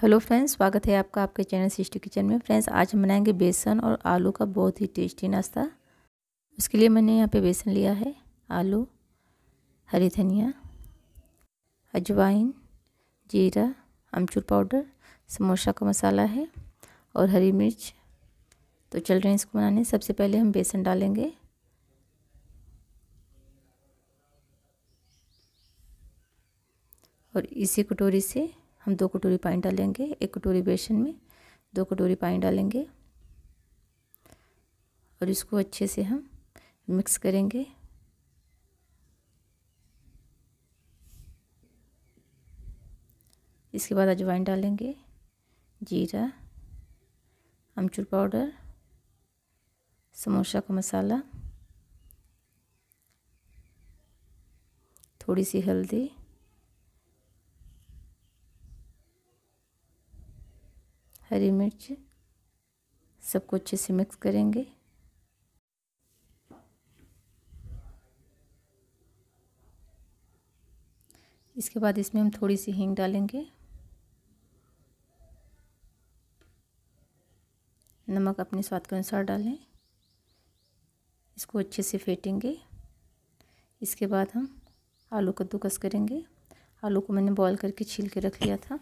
hello friends स्वागत है आपका आपके चैनल सिस्टी किचन में फ्रेंड्स आज हम बनाएंगे बेसन और आलू का बहुत ही टेस्टी नाश्ता उसके लिए मैंने यहाँ पे बेसन लिया है आलू हरी धनिया अजवाइन जीरा अमचूर पाउडर समोसा का मसाला है और हरी मिर्च तो चल रहे हैं इसको बनाने सबसे पहले हम बेसन डालेंगे और इसी कटोरी से हम दो कटोरी पानी डालेंगे एक कटोरी बेसन में दो कटोरी पानी डालेंगे और इसको अच्छे से हम मिक्स करेंगे इसके बाद अजवाइन डालेंगे जीरा अमचूर पाउडर समोसा का मसाला थोड़ी सी हल्दी हरी मिर्च सबको अच्छे से मिक्स करेंगे इसके बाद इसमें हम थोड़ी सी हींग डालेंगे नमक अपने स्वाद के अनुसार डालें इसको अच्छे से फेंटेंगे इसके बाद हम आलू कद्दूकस करेंगे आलू को मैंने बॉईल करके छील के रख लिया था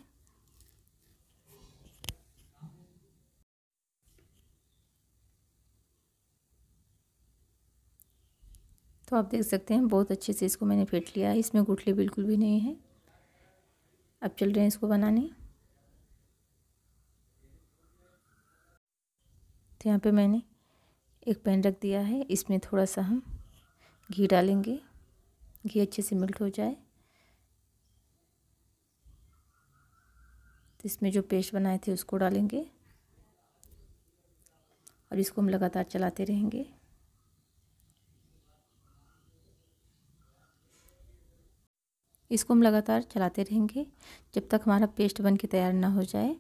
तो आप देख सकते हैं बहुत अच्छे से इसको मैंने फेंट लिया है इसमें गुठले बिल्कुल भी नहीं है अब चल रहे हैं इसको बनाने तो यहाँ पे मैंने एक पैन रख दिया है इसमें थोड़ा सा हम घी डालेंगे घी अच्छे से मिल्ट हो जाए तो इसमें जो पेस्ट बनाए थे उसको डालेंगे और इसको हम लगातार चलाते रहेंगे इसको हम लगातार चलाते रहेंगे जब तक हमारा पेस्ट बन के तैयार ना हो जाए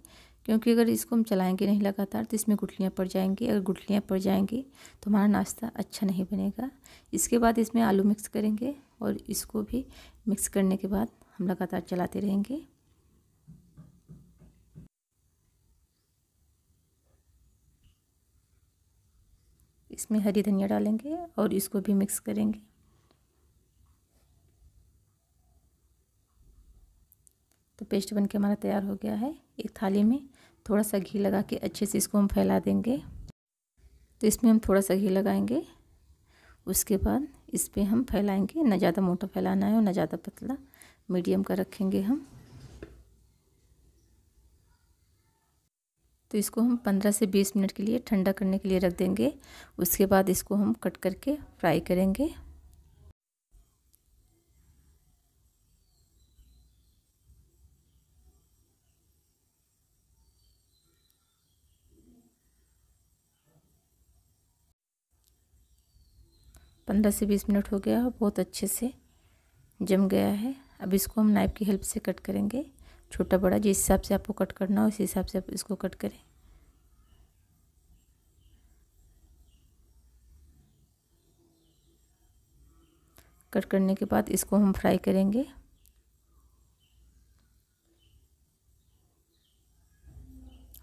क्योंकि अगर इसको हम चलाएंगे नहीं लगातार तो इसमें गुठलियाँ पड़ जाएंगी अगर गुठलियाँ पड़ जाएंगी तो हमारा नाश्ता अच्छा नहीं बनेगा इसके बाद इसमें आलू मिक्स करेंगे और इसको भी मिक्स करने के बाद हम लगातार चलाते रहेंगे इसमें हरी धनिया डालेंगे और इसको भी मिक्स करेंगे तो पेस्ट बन के हमारा तैयार हो गया है एक थाली में थोड़ा सा घी लगा के अच्छे से इसको हम फैला देंगे तो इसमें हम थोड़ा सा घी लगाएंगे उसके बाद इस पर हम फैलाएंगे ना ज़्यादा मोटा फैलाना है और ना ज़्यादा पतला मीडियम का रखेंगे हम तो इसको हम 15 से 20 मिनट के लिए ठंडा करने के लिए रख देंगे उसके बाद इसको हम कट करके फ्राई करेंगे पंद्रह से बीस मिनट हो गया बहुत अच्छे से जम गया है अब इसको हम नाइफ़ की हेल्प से कट करेंगे छोटा बड़ा जिस हिसाब से आपको कट करना हो उस हिसाब से आप इसको कट करें कट करने के बाद इसको हम फ्राई करेंगे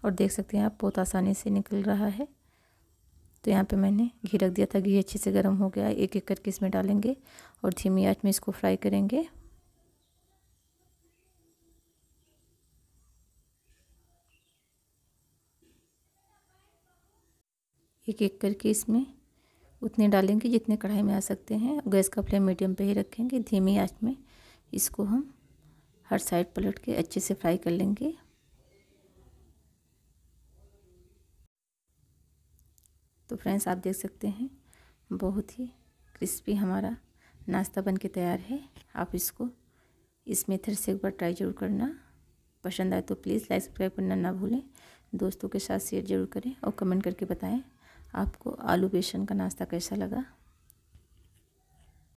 और देख सकते हैं आप बहुत आसानी से निकल रहा है तो यहाँ पे मैंने घी रख दिया था घी अच्छे से गर्म हो गया एक एक करके इसमें डालेंगे और धीमी आंच में इसको फ्राई करेंगे एक एक करके इसमें उतने डालेंगे जितने कढ़ाई में आ सकते हैं गैस का फ्लेम मीडियम पे ही रखेंगे धीमी आंच में इसको हम हर साइड पलट के अच्छे से फ्राई कर लेंगे तो फ्रेंड्स आप देख सकते हैं बहुत ही क्रिस्पी हमारा नाश्ता बन के तैयार है आप इसको इस मेथड से एक बार ट्राई ज़रूर करना पसंद आए तो प्लीज़ लाइक सब्सक्राइब करना ना भूलें दोस्तों के साथ शेयर ज़रूर करें और कमेंट करके बताएं आपको आलू बेसन का नाश्ता कैसा लगा